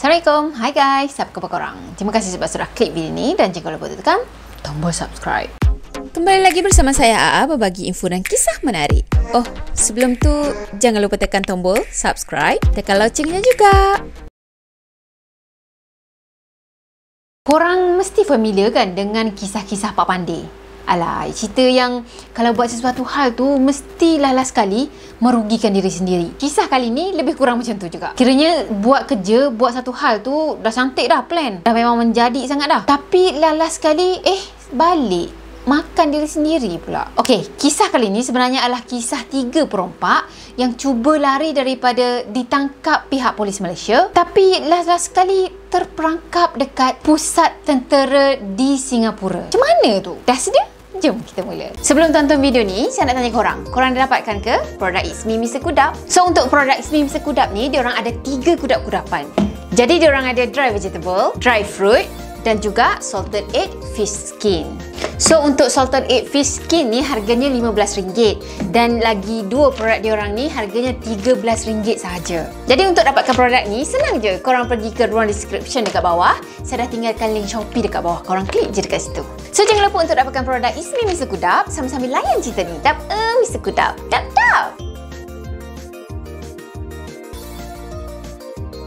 Assalamualaikum. Hai guys. Apa khabar korang? Terima kasih sebab sudah klik video ini dan jangan lupa tekan tombol subscribe. Kembali lagi bersama saya AA berbagi info dan kisah menarik. Oh, sebelum tu jangan lupa tekan tombol subscribe, tekan loncengnya juga. Korang mesti familiar kan dengan kisah-kisah Pak Pandi? alai cerita yang kalau buat sesuatu hal tu mestilah last sekali merugikan diri sendiri kisah kali ni lebih kurang macam tu juga kiranya buat kerja buat satu hal tu dah cantik dah plan dah memang menjadi sangat dah tapi lah last sekali eh balik makan diri sendiri pula. Okey, kisah kali ini sebenarnya adalah kisah tiga perompak yang cuba lari daripada ditangkap pihak polis Malaysia tapi last-last sekali terperangkap dekat pusat tentera di Singapura. Macam mana tu? Dah sedia? Jom kita mula. Sebelum tonton video ni, saya nak tanya korang. Korang dah dapatkan ke produk Ismi Mr. Kudap? So untuk produk Ismi Mr. Kudap ni, diorang ada tiga kudap-kudapan. Jadi diorang ada dry vegetable, dry fruit dan juga salted egg fish skin. So untuk Sultan 8 Fish Skin ni harganya RM15 dan lagi dua produk diorang ni harganya RM13 sahaja. Jadi untuk dapatkan produk ni senang je. Korang pergi ke ruang description dekat bawah. Saya dah tinggalkan link Shopee dekat bawah. Korang klik je dekat situ. So jangan lupa untuk dapatkan produk Ismi Mr. Kudap sambil sama layan cerita ni. Tap, uh, eh, Mr. Kudap. Tap, tap.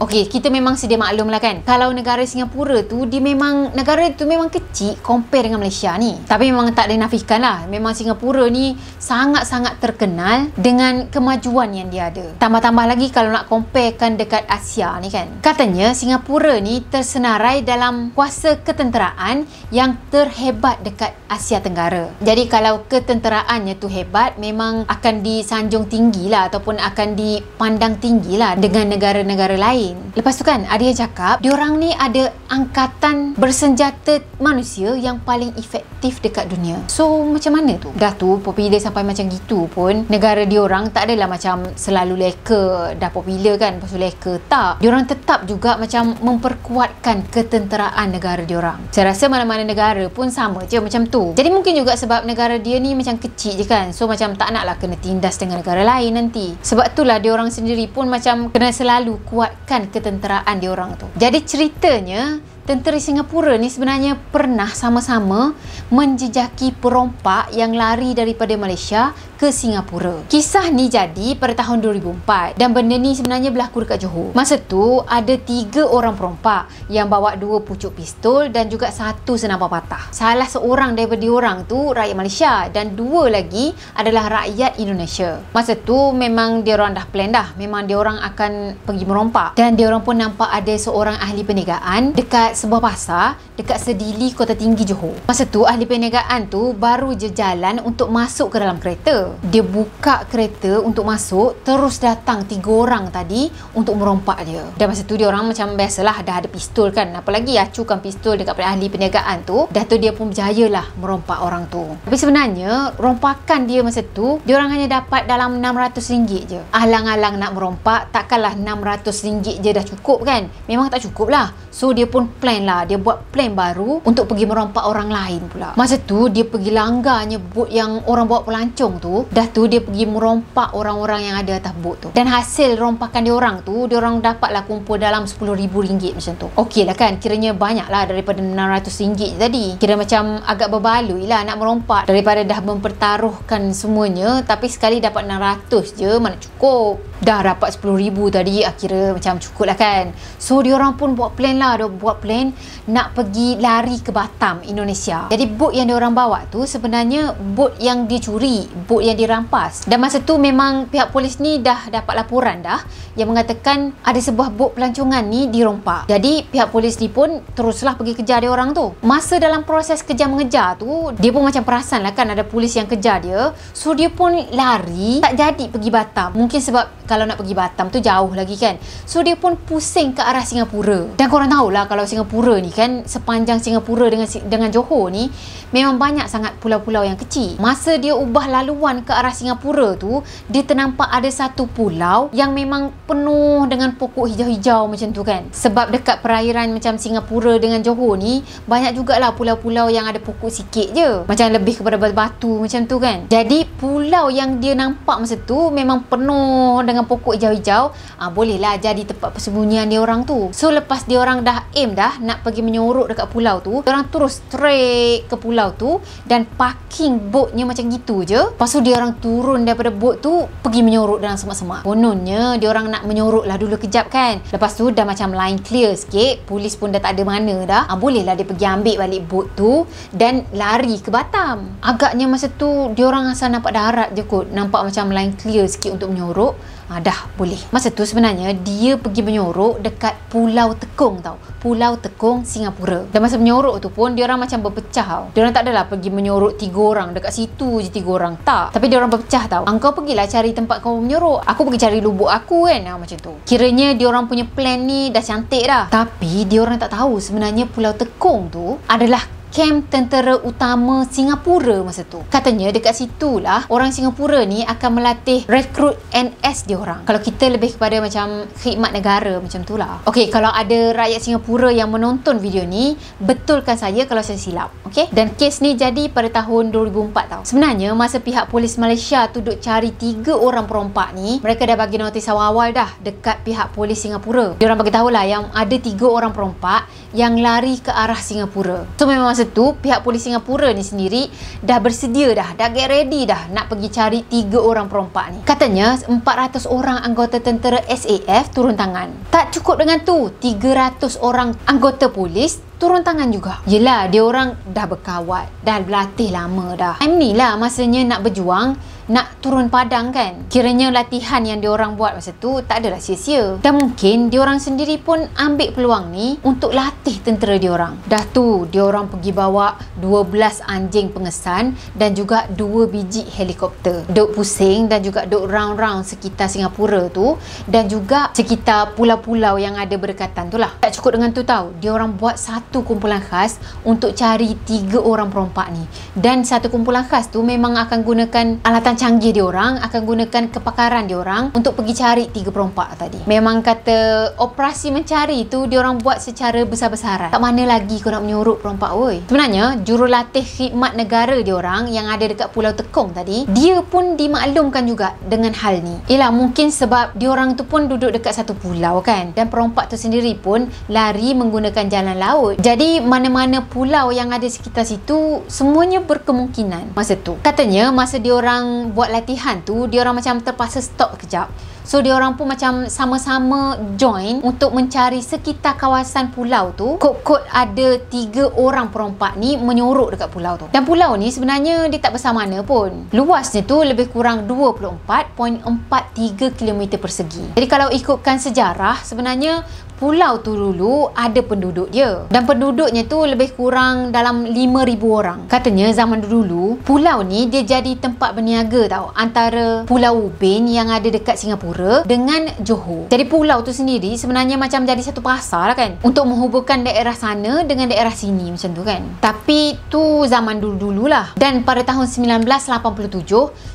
Okey, kita memang sedia maklum lah kan. Kalau negara Singapura tu, dia memang, negara tu memang kecil compare dengan Malaysia ni. Tapi memang tak ada nafikan lah. Memang Singapura ni sangat-sangat terkenal dengan kemajuan yang dia ada. Tambah-tambah lagi kalau nak comparekan dekat Asia ni kan. Katanya, Singapura ni tersenarai dalam kuasa ketenteraan yang terhebat dekat Asia Tenggara. Jadi kalau ketenteraannya tu hebat, memang akan disanjung tinggi lah ataupun akan dipandang tinggi lah dengan negara-negara lain lain. Lepas tu kan ada yang cakap diorang ni ada angkatan bersenjata manusia yang paling efektif dekat dunia. So macam mana tu? Dah tu popular sampai macam gitu pun negara diorang tak adalah macam selalu leka dah popular kan pasal leka tak. Diorang tetap juga macam memperkuatkan ketenteraan negara diorang. Saya rasa mana-mana negara pun sama je macam tu. Jadi mungkin juga sebab negara dia ni macam kecil je kan. So macam tak naklah kena tindas dengan negara lain nanti. Sebab itulah diorang sendiri pun macam kena selalu kuatkan pertahankan ketenteraan dia orang tu. Jadi ceritanya tentera Singapura ni sebenarnya pernah sama-sama menjejaki perompak yang lari daripada Malaysia ke Singapura. Kisah ni jadi pada tahun 2004 dan benda ni sebenarnya berlaku dekat Johor. Masa tu ada tiga orang perompak yang bawa dua pucuk pistol dan juga satu senapan patah. Salah seorang daripada diorang tu rakyat Malaysia dan dua lagi adalah rakyat Indonesia. Masa tu memang diorang dah plan dah. Memang diorang akan pergi merompak dan diorang pun nampak ada seorang ahli perniagaan dekat sebuah pasar dekat sedili kota tinggi Johor. Masa tu ahli perniagaan tu baru je jalan untuk masuk ke dalam kereta dia buka kereta untuk masuk terus datang tiga orang tadi untuk merompak dia dan masa tu dia orang macam biasalah dah ada pistol kan apalagi acukan pistol dekat ahli perniagaan tu dah tu dia pun berjaya lah merompak orang tu tapi sebenarnya rompakan dia masa tu dia orang hanya dapat dalam RM600 je alang-alang nak merompak takkanlah RM600 je dah cukup kan memang tak cukup lah so dia pun plan lah dia buat plan baru untuk pergi merompak orang lain pula masa tu dia pergi langgarnya boot yang orang bawa pelancong tu dah tu dia pergi merompak orang-orang yang ada atas bot tu dan hasil rompakan dia orang tu dia orang dapatlah kumpul dalam RM10,000 macam tu ok lah kan kiranya banyak lah daripada RM600 tadi kira macam agak berbaloi lah nak merompak daripada dah mempertaruhkan semuanya tapi sekali dapat RM600 je mana cukup dah dapat 10000 tadi akhirnya ah, macam cukup lah kan so diorang pun buat plan lah dia buat plan nak pergi lari ke Batam Indonesia jadi bot yang diorang bawa tu sebenarnya bot yang dicuri bot yang dirampas dan masa tu memang pihak polis ni dah dapat laporan dah yang mengatakan ada sebuah bot pelancongan ni dirompak jadi pihak polis ni pun teruslah pergi kejar dia orang tu masa dalam proses kejar mengejar tu dia pun macam perasan lah kan ada polis yang kejar dia so dia pun lari tak jadi pergi Batam mungkin sebab kalau nak pergi Batam tu jauh lagi kan. So dia pun pusing ke arah Singapura. Dan korang tahulah kalau Singapura ni kan sepanjang Singapura dengan dengan Johor ni memang banyak sangat pulau-pulau yang kecil. Masa dia ubah laluan ke arah Singapura tu, dia ternampak ada satu pulau yang memang penuh dengan pokok hijau-hijau macam tu kan. Sebab dekat perairan macam Singapura dengan Johor ni banyak jugalah pulau-pulau yang ada pokok sikit je. Macam lebih kepada batu macam tu kan. Jadi pulau yang dia nampak masa tu memang penuh dengan dengan pokok hijau-hijau, ah ha, bolehlah jadi tempat persembunyian dia orang tu. So lepas dia orang dah aim dah nak pergi menyorok dekat pulau tu, dia orang terus trek ke pulau tu dan parking botnya macam gitu je. Lepas tu dia orang turun daripada bot tu pergi menyorok dalam semak-semak. Kononnya dia orang nak menyorok lah dulu kejap kan. Lepas tu dah macam line clear sikit, polis pun dah tak ada mana dah. Ah ha, bolehlah dia pergi ambil balik bot tu dan lari ke Batam. Agaknya masa tu dia orang asal nampak darat je kot. Nampak macam line clear sikit untuk menyorok. Ha, dah boleh. Masa tu sebenarnya dia pergi menyorok dekat Pulau Tekong tau. Pulau Tekong, Singapura. Dan masa menyorok tu pun dia orang macam berpecah tau. Dia orang tak adalah pergi menyorok tiga orang dekat situ je tiga orang. Tak. Tapi dia orang berpecah tau. Engkau pergilah cari tempat kau menyorok. Aku pergi cari lubuk aku kan. Ha, macam tu. Kiranya dia orang punya plan ni dah cantik dah. Tapi dia orang tak tahu sebenarnya Pulau Tekong tu adalah kem tentera utama Singapura masa tu. Katanya dekat situ lah orang Singapura ni akan melatih rekrut NS dia orang. Kalau kita lebih kepada macam khidmat negara macam tu lah. Okay, kalau ada rakyat Singapura yang menonton video ni, betulkan saya kalau saya silap. Okay? Dan kes ni jadi pada tahun 2004 tau. Sebenarnya masa pihak polis Malaysia tu duduk cari tiga orang perompak ni, mereka dah bagi notis awal-awal dah dekat pihak polis Singapura. Dia orang bagi tahulah yang ada tiga orang perompak yang lari ke arah Singapura. So memang masa tu pihak polis Singapura ni sendiri dah bersedia dah, dah get ready dah nak pergi cari tiga orang perompak ni. Katanya 400 orang anggota tentera SAF turun tangan. Tak cukup dengan tu, 300 orang anggota polis turun tangan juga. Yelah, dia orang dah berkawat, dah berlatih lama dah. Time ni lah masanya nak berjuang nak turun padang kan kiranya latihan yang diorang buat masa tu tak adalah sia-sia dan mungkin diorang sendiri pun ambil peluang ni untuk latih tentera diorang dah tu diorang pergi bawa 12 anjing pengesan dan juga 2 biji helikopter duk pusing dan juga duk round-round sekitar Singapura tu dan juga sekitar pulau-pulau yang ada berdekatan tu lah tak cukup dengan tu tau diorang buat satu kumpulan khas untuk cari 3 orang perompak ni dan satu kumpulan khas tu memang akan gunakan alatan canggih dia orang akan gunakan kepakaran dia orang untuk pergi cari tiga perompak tadi. Memang kata operasi mencari tu dia orang buat secara besar-besaran. Tak mana lagi kau nak menyorok perompak woi. Sebenarnya jurulatih khidmat negara dia orang yang ada dekat Pulau Tekong tadi, dia pun dimaklumkan juga dengan hal ni. Ialah mungkin sebab dia orang tu pun duduk dekat satu pulau kan dan perompak tu sendiri pun lari menggunakan jalan laut. Jadi mana-mana pulau yang ada sekitar situ semuanya berkemungkinan masa tu. Katanya masa dia orang buat latihan tu dia orang macam terpaksa stop kejap So dia orang pun macam sama-sama join untuk mencari sekitar kawasan pulau tu. Kok-kok ada tiga orang perompak ni menyorok dekat pulau tu. Dan pulau ni sebenarnya dia tak besar mana pun. Luasnya tu lebih kurang 24.43 km persegi. Jadi kalau ikutkan sejarah sebenarnya pulau tu dulu ada penduduk dia dan penduduknya tu lebih kurang dalam 5000 orang. Katanya zaman dulu pulau ni dia jadi tempat berniaga tau antara Pulau Ubin yang ada dekat Singapura Singapura dengan Johor. Jadi pulau tu sendiri sebenarnya macam jadi satu pasar lah kan untuk menghubungkan daerah sana dengan daerah sini macam tu kan. Tapi tu zaman dulu dululah Dan pada tahun 1987,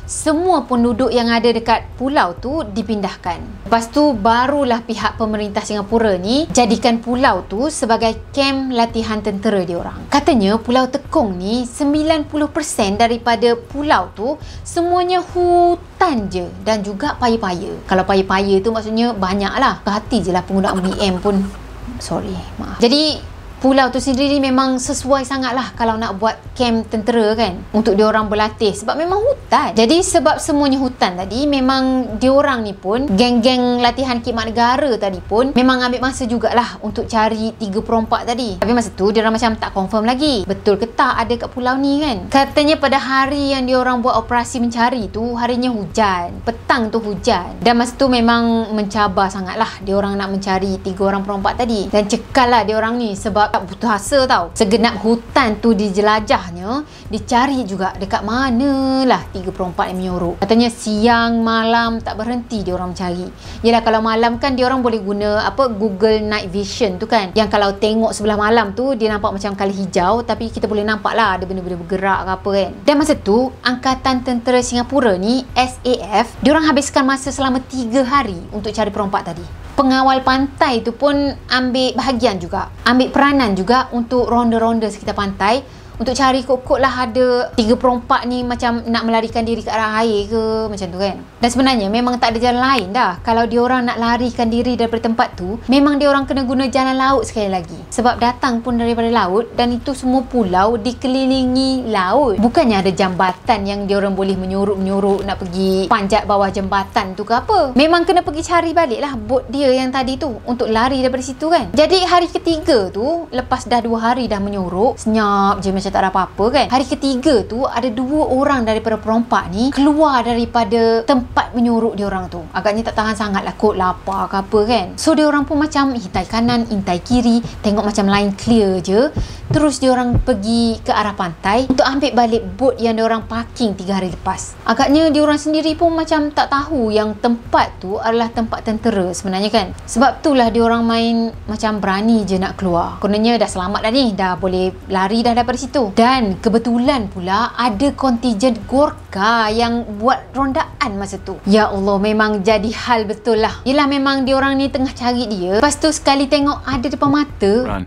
semua penduduk yang ada dekat pulau tu dipindahkan. Lepas tu barulah pihak pemerintah Singapura ni jadikan pulau tu sebagai kem latihan tentera diorang. Katanya pulau Tekong ni 90% daripada pulau tu semuanya hutan instan je dan juga paya-paya. Kalau paya-paya tu maksudnya banyaklah. Kehati je lah penggunaan BM pun. Sorry, maaf. Jadi, pulau tu sendiri memang sesuai sangatlah kalau nak buat camp tentera kan untuk dia orang berlatih sebab memang hutan. Jadi sebab semuanya hutan tadi memang dia orang ni pun geng-geng latihan khidmat negara tadi pun memang ambil masa jugalah untuk cari tiga perompak tadi. Tapi masa tu diorang macam tak confirm lagi. Betul ke tak ada kat pulau ni kan? Katanya pada hari yang dia orang buat operasi mencari tu harinya hujan. Petang tu hujan. Dan masa tu memang mencabar sangatlah orang nak mencari tiga orang perompak tadi. Dan cekal lah orang ni sebab tak butuh asa tau. Segenap hutan tu dijelajahnya, dicari juga dekat mana manalah 34 yang menyorok. Katanya siang, malam tak berhenti dia orang cari. Yelah kalau malam kan dia orang boleh guna apa Google Night Vision tu kan. Yang kalau tengok sebelah malam tu dia nampak macam kali hijau tapi kita boleh nampak lah ada benda-benda bergerak ke apa kan. Dan masa tu Angkatan Tentera Singapura ni SAF, dia orang habiskan masa selama tiga hari untuk cari perompak tadi pengawal pantai tu pun ambil bahagian juga ambil peranan juga untuk ronda-ronda sekitar pantai untuk cari kot-kot lah ada tiga perompak ni macam nak melarikan diri ke arah air ke macam tu kan dan sebenarnya memang tak ada jalan lain dah kalau dia orang nak larikan diri daripada tempat tu memang dia orang kena guna jalan laut sekali lagi sebab datang pun daripada laut dan itu semua pulau dikelilingi laut bukannya ada jambatan yang dia orang boleh menyuruh-menyuruh nak pergi panjat bawah jambatan tu ke apa memang kena pergi cari balik lah bot dia yang tadi tu untuk lari daripada situ kan jadi hari ketiga tu lepas dah dua hari dah menyuruh senyap je macam macam tak ada apa-apa kan hari ketiga tu ada dua orang daripada perompak ni keluar daripada tempat menyuruk dia orang tu agaknya tak tahan sangat lah kot lapar ke apa kan so dia orang pun macam intai kanan intai kiri tengok macam lain clear je terus dia orang pergi ke arah pantai untuk ambil balik boat yang dia orang parking tiga hari lepas agaknya dia orang sendiri pun macam tak tahu yang tempat tu adalah tempat tentera sebenarnya kan sebab itulah dia orang main macam berani je nak keluar kononnya dah selamat dah ni dah boleh lari dah daripada situ itu. Dan kebetulan pula ada kontijen Gorka yang buat rondaan masa tu. Ya Allah, memang jadi hal betul lah. Yelah memang diorang ni tengah cari dia. Lepas tu sekali tengok ada depan mata. Run.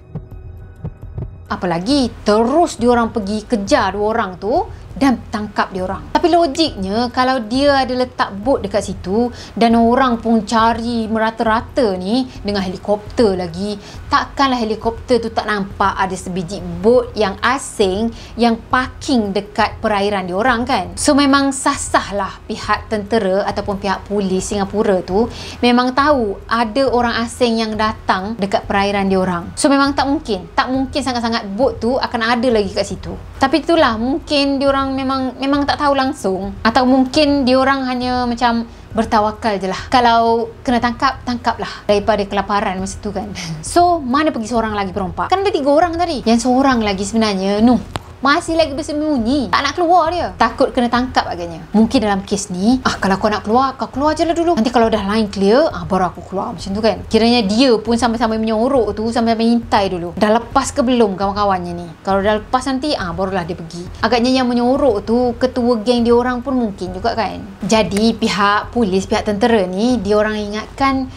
Apalagi terus diorang pergi kejar dua orang tu dan tangkap dia orang. Tapi logiknya kalau dia ada letak bot dekat situ dan orang pun cari merata-rata ni dengan helikopter lagi, takkanlah helikopter tu tak nampak ada sebiji bot yang asing yang parking dekat perairan dia orang kan. So memang sah-sah lah pihak tentera ataupun pihak polis Singapura tu memang tahu ada orang asing yang datang dekat perairan dia orang. So memang tak mungkin, tak mungkin sangat-sangat bot tu akan ada lagi kat situ. Tapi itulah mungkin diorang memang memang tak tahu langsung atau mungkin diorang hanya macam bertawakal je lah. Kalau kena tangkap, tangkap lah. Daripada kelaparan masa tu kan. So, mana pergi seorang lagi perompak? Kan ada tiga orang tadi. Yang seorang lagi sebenarnya, Nuh. Masih lagi bersembunyi Tak nak keluar dia Takut kena tangkap agaknya Mungkin dalam kes ni ah Kalau kau nak keluar Kau keluar je lah dulu Nanti kalau dah line clear ah Baru aku keluar Macam tu kan Kiranya dia pun sama-sama menyorok tu Sama-sama intai dulu Dah lepas ke belum kawan-kawannya ni Kalau dah lepas nanti ah Barulah dia pergi Agaknya yang menyorok tu Ketua geng dia orang pun mungkin juga kan Jadi pihak polis Pihak tentera ni Dia orang ingatkan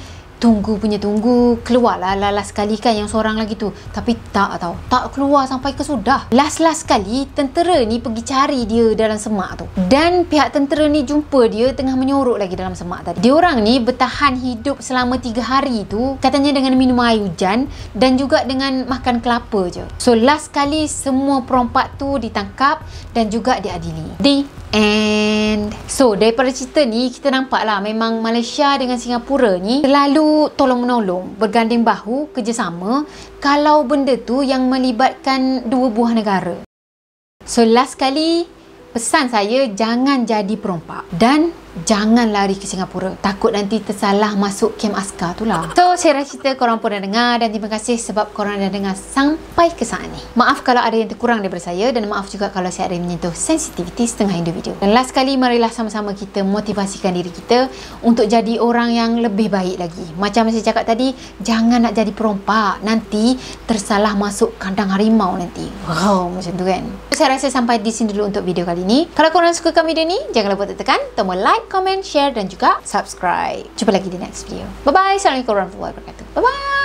tunggu punya tunggu keluar lah last, last sekali kan yang seorang lagi tu tapi tak tau tak keluar sampai ke sudah last last sekali tentera ni pergi cari dia dalam semak tu dan pihak tentera ni jumpa dia tengah menyorok lagi dalam semak tadi dia orang ni bertahan hidup selama 3 hari tu katanya dengan minum air hujan dan juga dengan makan kelapa je so last sekali semua perompak tu ditangkap dan juga diadili di end so daripada cerita ni kita nampak lah memang Malaysia dengan Singapura ni selalu tolong-menolong, berganding bahu, kerjasama kalau benda tu yang melibatkan dua buah negara. So last kali, pesan saya jangan jadi perompak dan jangan lari ke Singapura takut nanti tersalah masuk camp askar tu lah so saya rasa cerita korang pun dah dengar dan terima kasih sebab korang dah dengar sampai ke saat ni maaf kalau ada yang terkurang daripada saya dan maaf juga kalau saya ada menyentuh sensitiviti setengah individu dan last kali marilah sama-sama kita motivasikan diri kita untuk jadi orang yang lebih baik lagi macam saya cakap tadi jangan nak jadi perompak nanti tersalah masuk kandang harimau nanti wow macam tu kan so, saya rasa sampai di sini dulu untuk video kali ni kalau korang suka video ni jangan lupa tekan tombol like like, comment, share dan juga subscribe. Jumpa lagi di next video. Bye-bye. Assalamualaikum warahmatullahi wabarakatuh. Bye-bye.